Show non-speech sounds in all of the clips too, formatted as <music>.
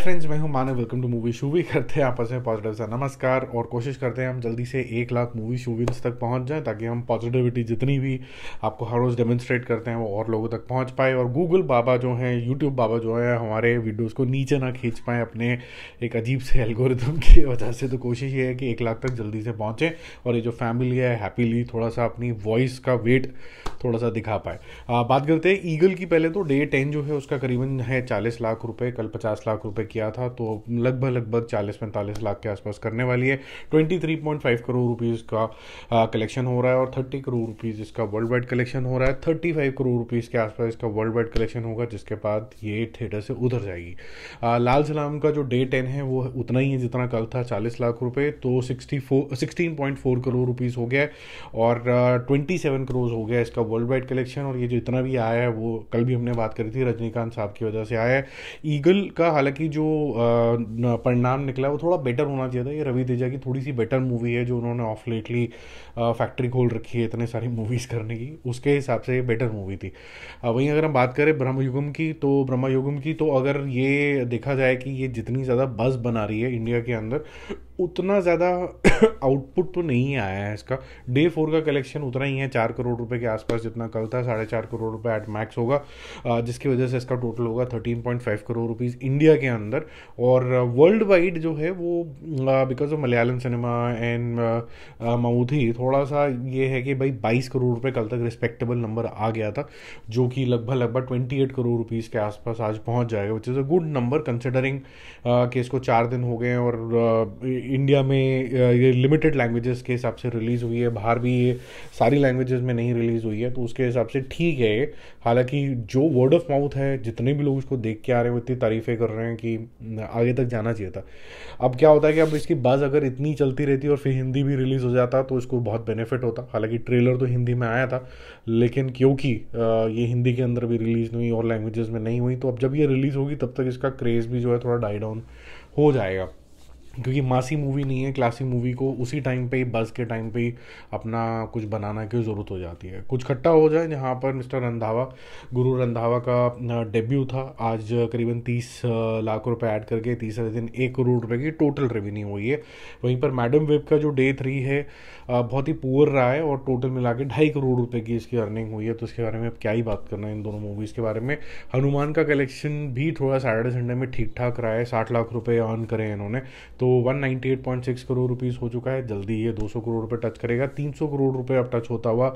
friends मैं हूं Manav welcome to Movie Shovie करते हैं आपस में पॉजिटिव सा नमस्कार और कोशिश करते हैं हम जल्दी से एक लाख मूवी शूविंग्स तक पहुंच जाएं ताकि हम पॉजिटिविटी जितनी भी आपको हर रोज़ डेमोन्स्ट्रेट करते हैं वो और लोगों तक पहुंच पाए और गूगल बाबा जो हैं यूट्यूब बाबा जो है हमारे वीडियोज़ को नीचे ना खींच पाएँ अपने एक अजीब से एल्गोरिदम की <laughs> वजह से तो कोशिश ये है कि एक लाख तक जल्दी से पहुँचें और ये जो फैमिली है हैप्पीली थोड़ा सा अपनी वॉइस का वेट थोड़ा सा दिखा पाए बात करते हैं ईगल की पहले तो डे टेन जो है उसका करीबन है चालीस लाख रुपये कल पचास लाख रुपये किया था तो लगभग लगभग चालीस पैंतालीस लाख के आसपास करने वाली है twenty three point five crore rupees का कलेक्शन हो रहा है और थर्टी करोड़ रुपीज़ इसका वर्ल्ड वाइड कलेक्शन हो रहा है थर्टी फाइव करोड़ रुपीज़ के आसपास इसका वर्ल्ड वाइड कलेक्शन होगा जिसके बाद ये थिएटर से उधर जाएगी आ, लाल सलाम का जो डे टेन है वो उतना ही है जितना कल था चालीस लाख रुपये तो sixty four sixteen point four crore rupees हो गया और ट्वेंटी सेवन करोड़ हो गया इसका वर्ल्ड वाइड कलेक्शन और ये जो इतना भी आया है वो कल भी हमने बात करी थी रजनीकांत साहब की वजह से आया है ईगल का हालांकि जो जो परिणाम निकला वो थोड़ा बेटर होना चाहिए था ये रवि तेजा की थोड़ी सी बेटर मूवी है जो उन्होंने ऑफ लेटली फैक्ट्री खोल रखी है इतने सारी मूवीज़ करने की उसके हिसाब से ये बेटर मूवी थी वहीं अगर हम बात करें ब्रह्मयुगम की तो ब्रह्मयुगम की तो अगर ये देखा जाए कि ये जितनी ज़्यादा बस बना रही है इंडिया के अंदर उतना ज़्यादा आउटपुट <coughs> तो नहीं आया है इसका डे फोर का कलेक्शन उतना ही है चार करोड़ रुपए के आसपास जितना कल था साढ़े चार करोड़ रुपए एट मैक्स होगा जिसकी वजह से इसका टोटल होगा thirteen point five crore rupees India के अंदर और वर्ल्ड वाइड जो है वो because of Malayalam cinema and माउथी थोड़ा सा ये है कि भाई बाईस करोड़ रुपये कल तक रिस्पेक्टेबल नंबर आ गया था जो कि लगभग लगभग ट्वेंटी एट करोड़ रुपीज़ के आसपास आज पहुँच जाएगा which is a good number considering कि इसको चार दिन हो गए और इंडिया में ये लिमिटेड लैंग्वेजेस के हिसाब से रिलीज़ हुई है बाहर भी ये सारी लैंग्वेजेस में नहीं रिलीज़ हुई है तो उसके हिसाब से ठीक है हालांकि जो वर्ड ऑफ माउथ है जितने भी लोग उसको देख के आ रहे हैं वो इतनी तारीफ़ें कर रहे हैं कि आगे तक जाना चाहिए था अब क्या होता है कि अब इसकी बाज़ अगर इतनी चलती रहती और फिर हिंदी भी रिलीज़ हो जाता तो इसको बहुत बेनिफिट होता हालांकि ट्रेलर तो हिंदी में आया था लेकिन क्योंकि ये हिंदी के अंदर भी रिलीज़ नहीं और लैंग्वेजेस में नहीं हुई तो अब जब ये रिलीज़ होगी तब तक इसका क्रेज़ भी जो है थोड़ा डाई डाउन हो जाएगा क्योंकि मासी मूवी नहीं है क्लासी मूवी को उसी टाइम पे बस के टाइम पे अपना कुछ बनाना की ज़रूरत हो जाती है कुछ खट्टा हो जाए जहाँ पर मिस्टर रंधावा गुरु रंधावा का डेब्यू था आज करीबन तीस लाख रुपए ऐड करके तीसरे दिन एक करोड़ रुपए की टोटल रेवेन्यू हुई है वहीं पर मैडम वेब का जो डे थ्री है बहुत ही पुअर रहा है और टोटल मिला के ढाई करोड़ रुपये की इसकी अर्निंग हुई है तो इसके बारे में अब क्या ही बात करना है इन दोनों मूवीज़ के बारे में हनुमान का कलेक्शन भी थोड़ा सैटरडे संडे में ठीक ठाक रहा है साठ लाख रुपये अर्न करें इन्होंने तो 198.6 करोड़ रुपीस हो चुका है जल्दी ये 200 करोड़ रुपए टच करेगा 300 करोड़ रुपए अब टच होता हुआ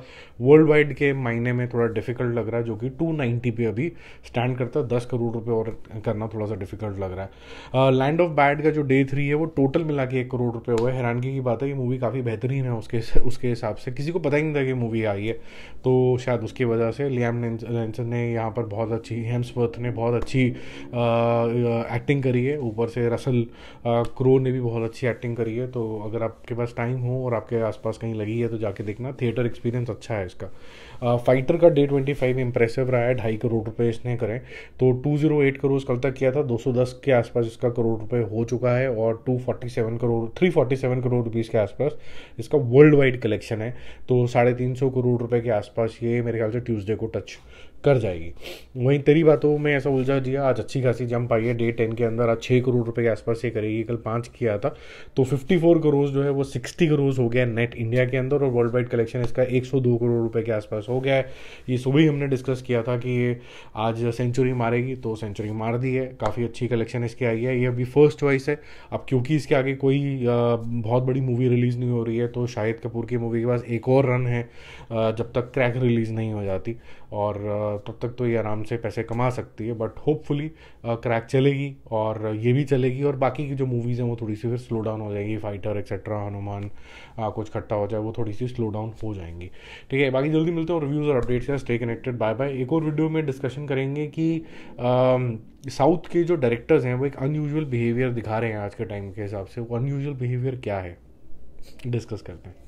वर्ल्ड वाइड के मायने में थोड़ा डिफिकल्ट लग रहा है जो कि 290 पे अभी स्टैंड करता है दस करोड़ रुपये और करना थोड़ा सा डिफिकल्ट लग रहा है लैंड ऑफ बैड का जो डे थ्री है वो टोटल मिला के एक करोड़ रुपये हुआ है हैरानगी की बात है ये मूवी काफ़ी बेहतरीन है उसके उसके हिसाब से किसी को पता ही नहीं था कि मूवी आई है तो शायद उसकी वजह से लियाम लेंसन ने यहाँ पर बहुत अच्छी हेम्सवर्थ ने बहुत अच्छी एक्टिंग करी है ऊपर से रसल क्रो करोर ने भी बहुत अच्छी एक्टिंग करी है तो अगर आपके पास टाइम हो और आपके आसपास कहीं लगी है तो जाके देखना थिएटर एक्सपीरियंस अच्छा है इसका आ, फाइटर का डे ट्वेंटी फाइव इंप्रेसिव रहा है ढाई करोड़ रुपए इसने करें तो टू जीरो एट करोड़ कल तक किया था दो सौ दस के आसपास इसका करोड़ रुपये हो चुका है और two forty seven crore three forty seven crore rupees के आसपास इसका वर्ल्ड वाइड कलेक्शन है तो साढ़े तीन सौ करोड़ रुपये के आसपास ये मेरे ख्याल से ट्यूजडे को टच कर जाएगी वहीं तेरी बातों में ऐसा उलझा दिया आज अच्छी खासी जंप आई है डे टेन के अंदर आज छः करोड़ रुपए के आसपास ये करेगी कल पाँच किया था तो फिफ्टी फोर करोड़ जो है वो सिक्सटी करोड़ हो गया नेट इंडिया के अंदर और वर्ल्ड वाइड कलेक्शन इसका एक सौ दो करोड़ रुपए के आसपास हो गया है ये सुबह ही हमने डिस्कस किया था कि ये आज सेंचुरी मारेगी तो सेंचुरी मार दी है काफ़ी अच्छी कलेक्शन इसकी आई है ये अभी फर्स्ट चॉइस है अब क्योंकि इसके आगे कोई बहुत बड़ी मूवी रिलीज़ नहीं हो रही है तो शाहिद कपूर की मूवी के पास एक और रन है जब तक क्रैक रिलीज़ नहीं हो जाती और तब तक तो ये आराम से पैसे कमा सकती है बट होपफुली क्रैक चलेगी और ये भी चलेगी और बाकी की जो मूवीज़ हैं वो थोड़ी सी फिर स्लो डाउन हो जाएगी फाइटर एक्सेट्रा हनुमान कुछ खट्टा हो जाए वो थोड़ी सी स्लो डाउन हो जाएंगी ठीक है बाकी जल्दी मिलते हैं रिव्यूज़ और अपडेट्स हैं स्टे कनेक्टेड बाय बाय एक और वीडियो में डिस्कशन करेंगे कि साउथ के जो डायरेक्टर्स हैं वो एक अनयूजल बिहेवियर दिखा रहे हैं आज के टाइम के हिसाब से वो अनयूजल बिहेवियर क्या है डिस्कस करते हैं